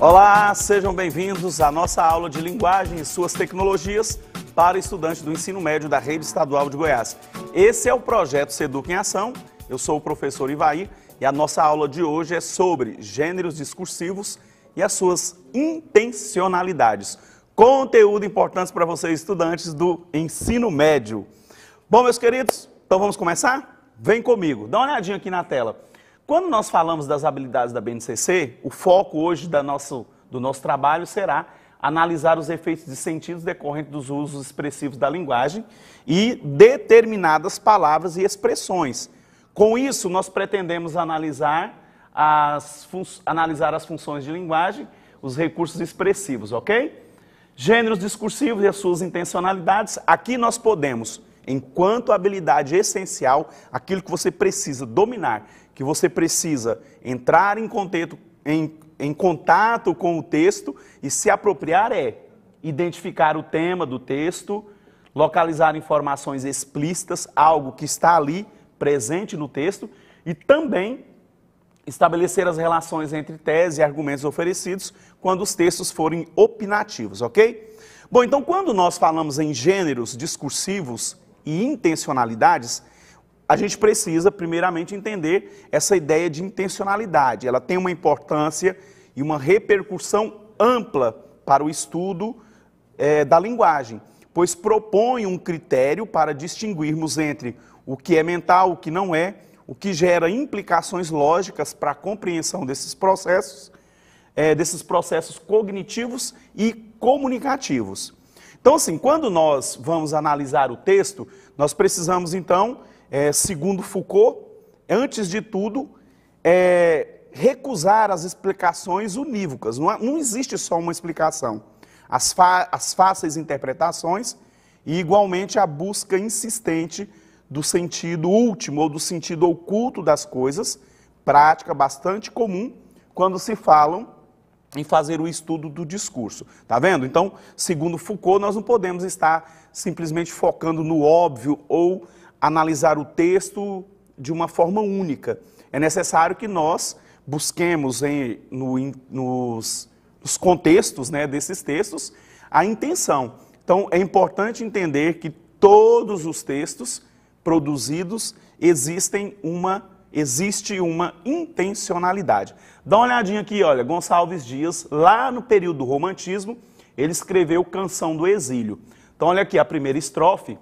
Olá, sejam bem-vindos à nossa aula de linguagem e suas tecnologias para estudantes do ensino médio da rede estadual de Goiás. Esse é o projeto Seduca em Ação. Eu sou o professor Ivaí e a nossa aula de hoje é sobre gêneros discursivos e as suas intencionalidades. Conteúdo importante para vocês, estudantes do ensino médio. Bom, meus queridos, então vamos começar? Vem comigo, dá uma olhadinha aqui na tela. Quando nós falamos das habilidades da BNCC, o foco hoje da nosso, do nosso trabalho será analisar os efeitos de sentidos decorrentes dos usos expressivos da linguagem e determinadas palavras e expressões. Com isso, nós pretendemos analisar as, analisar as funções de linguagem, os recursos expressivos, ok? Gêneros discursivos e as suas intencionalidades. Aqui nós podemos, enquanto habilidade essencial, aquilo que você precisa dominar, que você precisa entrar em contato, em, em contato com o texto e se apropriar é identificar o tema do texto, localizar informações explícitas, algo que está ali presente no texto, e também estabelecer as relações entre tese e argumentos oferecidos quando os textos forem opinativos, ok? Bom, então quando nós falamos em gêneros discursivos e intencionalidades, a gente precisa, primeiramente, entender essa ideia de intencionalidade. Ela tem uma importância e uma repercussão ampla para o estudo é, da linguagem, pois propõe um critério para distinguirmos entre o que é mental, o que não é, o que gera implicações lógicas para a compreensão desses processos, é, desses processos cognitivos e comunicativos. Então, assim, quando nós vamos analisar o texto, nós precisamos então é, segundo Foucault, antes de tudo, é, recusar as explicações unívocas. Não, não existe só uma explicação. As, as fáceis interpretações e, igualmente, a busca insistente do sentido último ou do sentido oculto das coisas, prática bastante comum quando se falam em fazer o estudo do discurso. Tá vendo? Então, segundo Foucault, nós não podemos estar simplesmente focando no óbvio ou analisar o texto de uma forma única. É necessário que nós busquemos em, no, in, nos, nos, contextos né, desses textos a intenção. Então, é importante entender que todos os textos produzidos existem uma existe uma intencionalidade. Dá uma olhadinha aqui, olha, Gonçalves Dias, lá no período do romantismo, ele escreveu Canção do Exílio. Então olha aqui a primeira estrofe,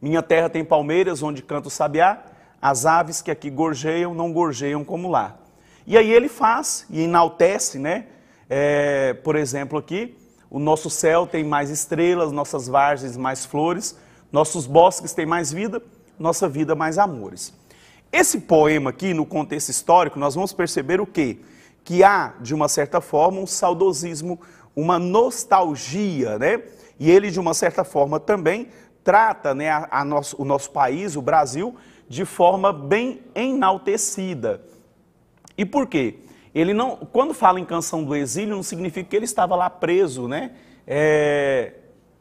minha terra tem palmeiras onde canta o sabiá, as aves que aqui gorjeiam não gorjeiam como lá. E aí ele faz e enaltece, né? É, por exemplo, aqui, o nosso céu tem mais estrelas, nossas vargens mais flores, nossos bosques têm mais vida, nossa vida mais amores. Esse poema aqui, no contexto histórico, nós vamos perceber o quê? Que há, de uma certa forma, um saudosismo, uma nostalgia, né? E ele, de uma certa forma, também trata né, a, a nosso, o nosso país, o Brasil, de forma bem enaltecida. E por quê? Ele não, quando fala em canção do exílio, não significa que ele estava lá preso, né? É,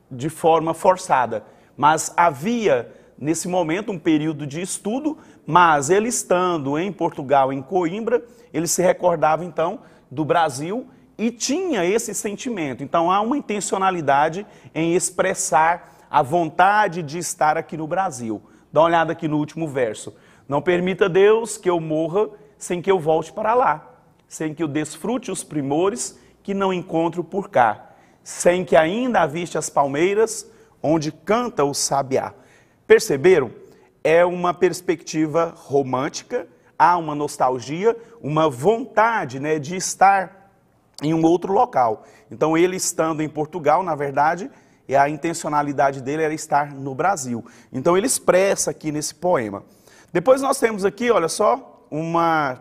de forma forçada. Mas havia, nesse momento, um período de estudo, mas ele estando em Portugal, em Coimbra, ele se recordava então do Brasil e tinha esse sentimento. Então há uma intencionalidade em expressar a vontade de estar aqui no Brasil. Dá uma olhada aqui no último verso. Não permita Deus que eu morra sem que eu volte para lá, sem que eu desfrute os primores que não encontro por cá, sem que ainda aviste as palmeiras onde canta o sabiá. Perceberam? É uma perspectiva romântica, há uma nostalgia, uma vontade né, de estar em um outro local. Então, ele estando em Portugal, na verdade, e a intencionalidade dele era estar no Brasil. Então ele expressa aqui nesse poema. Depois nós temos aqui, olha só, uma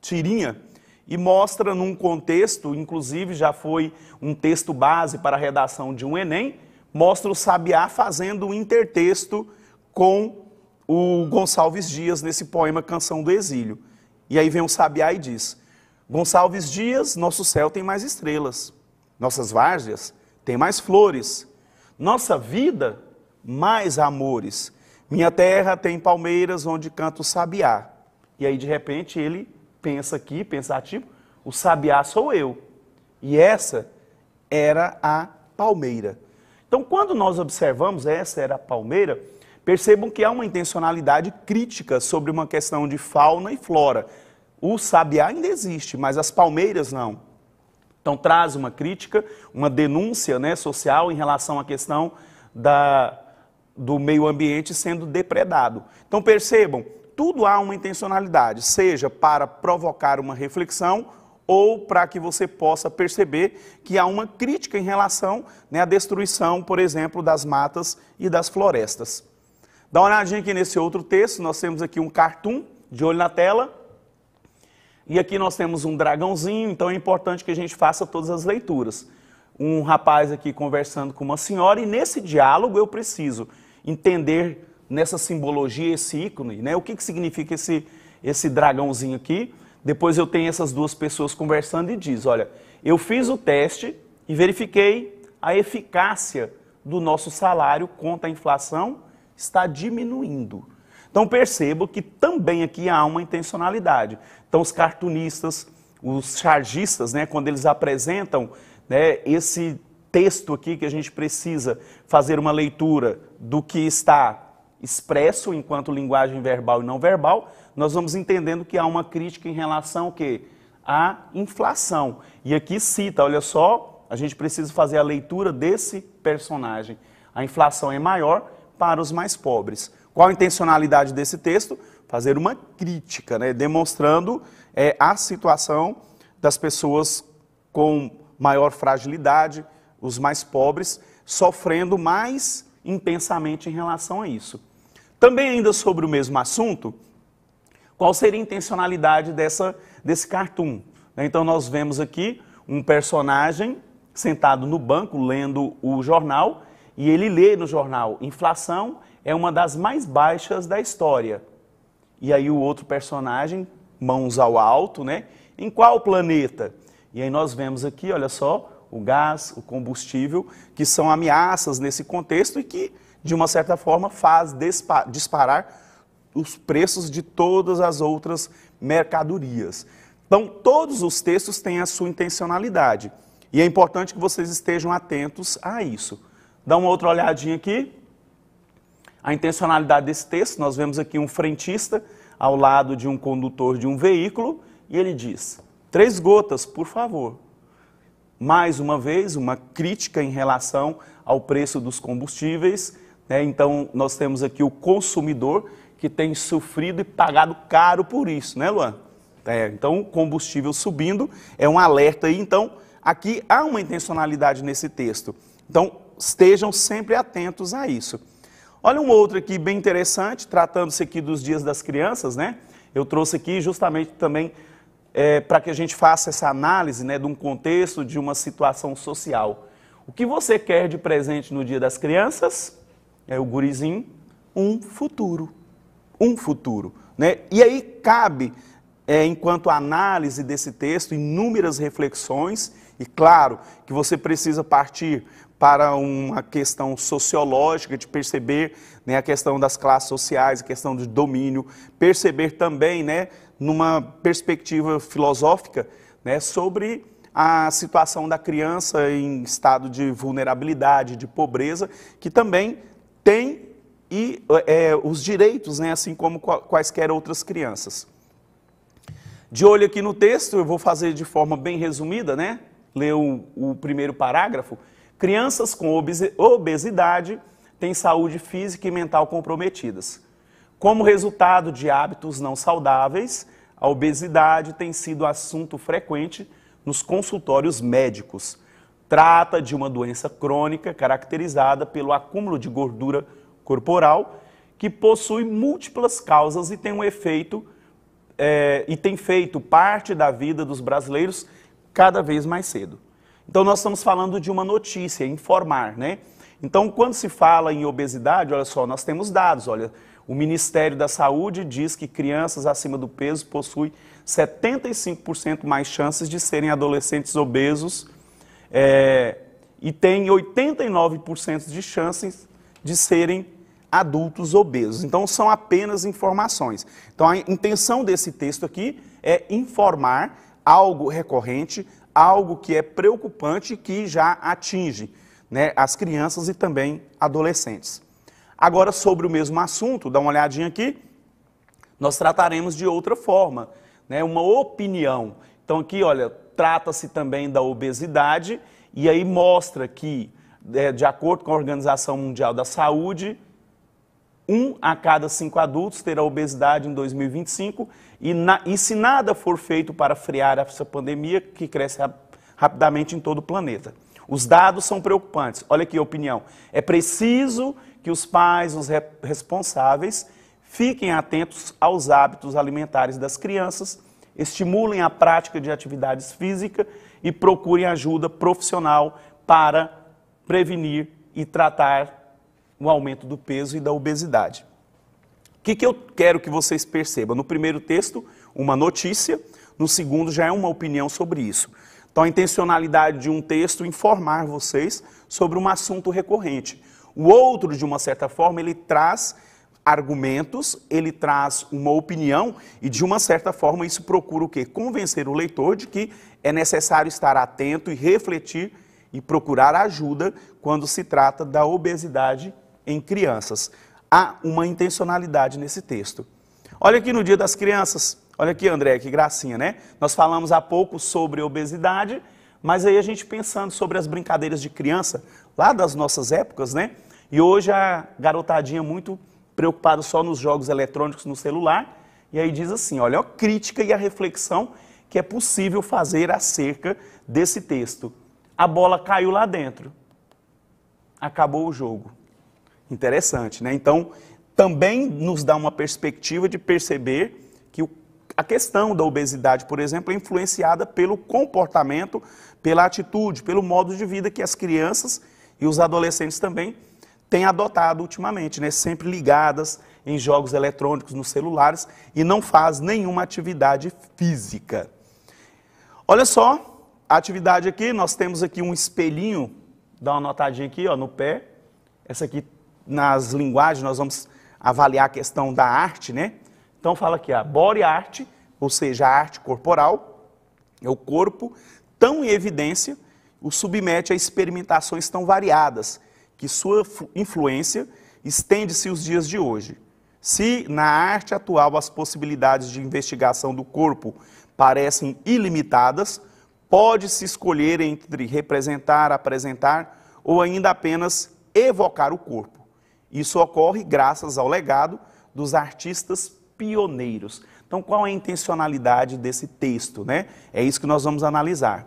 tirinha e mostra num contexto, inclusive já foi um texto base para a redação de um Enem, mostra o Sabiá fazendo um intertexto com o Gonçalves Dias nesse poema Canção do Exílio. E aí vem o Sabiá e diz: Gonçalves Dias, nosso céu tem mais estrelas, nossas várzeas tem mais flores. Nossa vida, mais amores. Minha terra tem palmeiras onde canta o sabiá. E aí, de repente, ele pensa aqui, pensativo, o sabiá sou eu. E essa era a palmeira. Então, quando nós observamos essa era a palmeira, percebam que há uma intencionalidade crítica sobre uma questão de fauna e flora. O sabiá ainda existe, mas as palmeiras não. Então traz uma crítica, uma denúncia né, social em relação à questão da, do meio ambiente sendo depredado. Então percebam, tudo há uma intencionalidade, seja para provocar uma reflexão ou para que você possa perceber que há uma crítica em relação né, à destruição, por exemplo, das matas e das florestas. Dá uma olhadinha aqui nesse outro texto, nós temos aqui um cartoon de olho na tela, e aqui nós temos um dragãozinho, então é importante que a gente faça todas as leituras. Um rapaz aqui conversando com uma senhora, e nesse diálogo eu preciso entender nessa simbologia, esse ícone, né? O que, que significa esse, esse dragãozinho aqui? Depois eu tenho essas duas pessoas conversando e diz: Olha, eu fiz o teste e verifiquei a eficácia do nosso salário contra a inflação está diminuindo. Então percebo que também aqui há uma intencionalidade. Então os cartunistas, os chargistas, né, quando eles apresentam né, esse texto aqui que a gente precisa fazer uma leitura do que está expresso enquanto linguagem verbal e não verbal, nós vamos entendendo que há uma crítica em relação ao quê? À inflação. E aqui cita, olha só, a gente precisa fazer a leitura desse personagem. A inflação é maior para os mais pobres. Qual a intencionalidade desse texto? Fazer uma crítica, né? demonstrando é, a situação das pessoas com maior fragilidade, os mais pobres, sofrendo mais intensamente em relação a isso. Também ainda sobre o mesmo assunto, qual seria a intencionalidade dessa, desse cartoon? Né? Então nós vemos aqui um personagem sentado no banco lendo o jornal e ele lê no jornal inflação é uma das mais baixas da história. E aí o outro personagem, mãos ao alto, né? Em qual planeta? E aí nós vemos aqui, olha só, o gás, o combustível, que são ameaças nesse contexto e que, de uma certa forma, faz disparar os preços de todas as outras mercadorias. Então, todos os textos têm a sua intencionalidade. E é importante que vocês estejam atentos a isso. Dá uma outra olhadinha aqui a intencionalidade desse texto, nós vemos aqui um frentista ao lado de um condutor de um veículo e ele diz: três gotas, por favor. Mais uma vez, uma crítica em relação ao preço dos combustíveis. Né? Então, nós temos aqui o consumidor que tem sofrido e pagado caro por isso, né, Luan? É, então, o combustível subindo é um alerta. E, então, aqui há uma intencionalidade nesse texto. Então, estejam sempre atentos a isso. Olha um outro aqui bem interessante, tratando-se aqui dos dias das crianças, né? Eu trouxe aqui justamente também é, para que a gente faça essa análise né, de um contexto, de uma situação social. O que você quer de presente no dia das crianças? É o gurizinho, um futuro. Um futuro. Né? E aí cabe, é, enquanto análise desse texto, inúmeras reflexões, e claro que você precisa partir para uma questão sociológica, de perceber né, a questão das classes sociais, a questão do domínio, perceber também, né, numa perspectiva filosófica, né, sobre a situação da criança em estado de vulnerabilidade, de pobreza, que também tem e, é, os direitos, né, assim como quaisquer outras crianças. De olho aqui no texto, eu vou fazer de forma bem resumida, né? Ler o, o primeiro parágrafo Crianças com obesidade têm saúde física e mental comprometidas. Como resultado de hábitos não saudáveis, a obesidade tem sido assunto frequente nos consultórios médicos. Trata de uma doença crônica caracterizada pelo acúmulo de gordura corporal que possui múltiplas causas e tem um efeito é, e tem feito parte da vida dos brasileiros cada vez mais cedo. Então nós estamos falando de uma notícia, informar, né? Então quando se fala em obesidade, olha só, nós temos dados, olha, o Ministério da Saúde diz que crianças acima do peso possuem 75% mais chances de serem adolescentes obesos é, e tem 89% de chances de serem adultos obesos. Então são apenas informações. Então a intenção desse texto aqui é informar algo recorrente, algo que é preocupante que já atinge né, as crianças e também adolescentes. Agora, sobre o mesmo assunto, dá uma olhadinha aqui, nós trataremos de outra forma, né, uma opinião. Então, aqui, olha, trata-se também da obesidade, e aí mostra que, é, de acordo com a Organização Mundial da Saúde, um a cada cinco adultos terá obesidade em 2025 e, na, e se nada for feito para frear essa pandemia que cresce rap rapidamente em todo o planeta. Os dados são preocupantes. Olha aqui a opinião. É preciso que os pais, os re responsáveis, fiquem atentos aos hábitos alimentares das crianças, estimulem a prática de atividades físicas e procurem ajuda profissional para prevenir e tratar o aumento do peso e da obesidade. O que, que eu quero que vocês percebam? No primeiro texto, uma notícia, no segundo, já é uma opinião sobre isso. Então, a intencionalidade de um texto informar vocês sobre um assunto recorrente. O outro, de uma certa forma, ele traz argumentos, ele traz uma opinião e, de uma certa forma, isso procura o quê? Convencer o leitor de que é necessário estar atento e refletir e procurar ajuda quando se trata da obesidade em crianças. Há uma intencionalidade nesse texto. Olha aqui no Dia das Crianças. Olha aqui, André, que gracinha, né? Nós falamos há pouco sobre obesidade, mas aí a gente pensando sobre as brincadeiras de criança, lá das nossas épocas, né? E hoje a garotadinha muito preocupada só nos jogos eletrônicos no celular. E aí diz assim: olha, a crítica e a reflexão que é possível fazer acerca desse texto. A bola caiu lá dentro. Acabou o jogo. Interessante, né? Então, também nos dá uma perspectiva de perceber que o, a questão da obesidade, por exemplo, é influenciada pelo comportamento, pela atitude, pelo modo de vida que as crianças e os adolescentes também têm adotado ultimamente, né? Sempre ligadas em jogos eletrônicos, nos celulares e não faz nenhuma atividade física. Olha só a atividade aqui, nós temos aqui um espelhinho, dá uma notadinha aqui, ó, no pé. Essa aqui nas linguagens, nós vamos avaliar a questão da arte, né? Então fala aqui, a body art, ou seja, a arte corporal, é o corpo tão em evidência, o submete a experimentações tão variadas, que sua influência estende-se os dias de hoje. Se na arte atual as possibilidades de investigação do corpo parecem ilimitadas, pode-se escolher entre representar, apresentar ou ainda apenas evocar o corpo. Isso ocorre graças ao legado dos artistas pioneiros. Então, qual é a intencionalidade desse texto? Né? É isso que nós vamos analisar.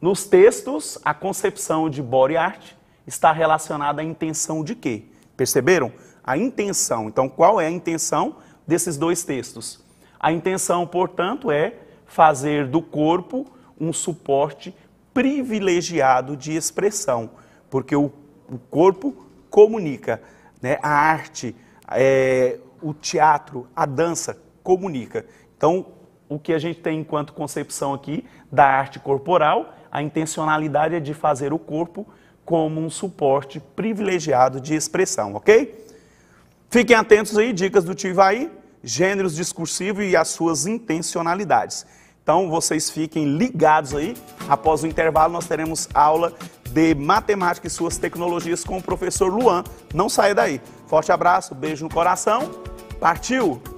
Nos textos, a concepção de body art está relacionada à intenção de quê? Perceberam? A intenção. Então, qual é a intenção desses dois textos? A intenção, portanto, é fazer do corpo um suporte privilegiado de expressão, porque o, o corpo comunica. Né? A arte, é, o teatro, a dança comunica. Então, o que a gente tem enquanto concepção aqui da arte corporal, a intencionalidade é de fazer o corpo como um suporte privilegiado de expressão, ok? Fiquem atentos aí, dicas do tio Ivaí, gêneros discursivos e as suas intencionalidades. Então, vocês fiquem ligados aí. Após o intervalo, nós teremos aula de matemática e suas tecnologias com o professor Luan. Não saia daí. Forte abraço, beijo no coração. Partiu!